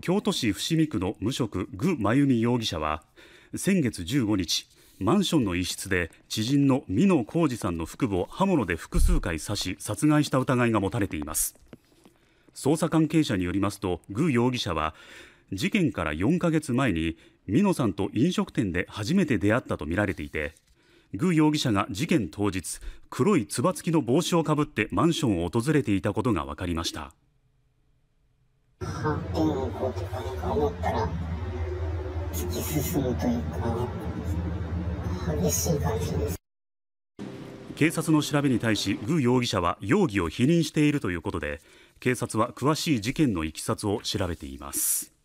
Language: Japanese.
京都市伏見区の無職具真由美容疑者は先月15日マンションの一室で知人の美濃浩二さんの腹部を刃物で複数回刺し殺害した疑いが持たれています捜査関係者によりますと具容疑者は事件から4ヶ月前に美濃さんと飲食店で初めて出会ったとみられていて具容疑者が事件当日黒いつば付きの帽子をかぶってマンションを訪れていたことが分かりましたとかなんか思ったら突き進むというか激しい感じです警察の調べに対し具容疑者は容疑を否認しているということで警察は詳しい事件のいきさつを調べています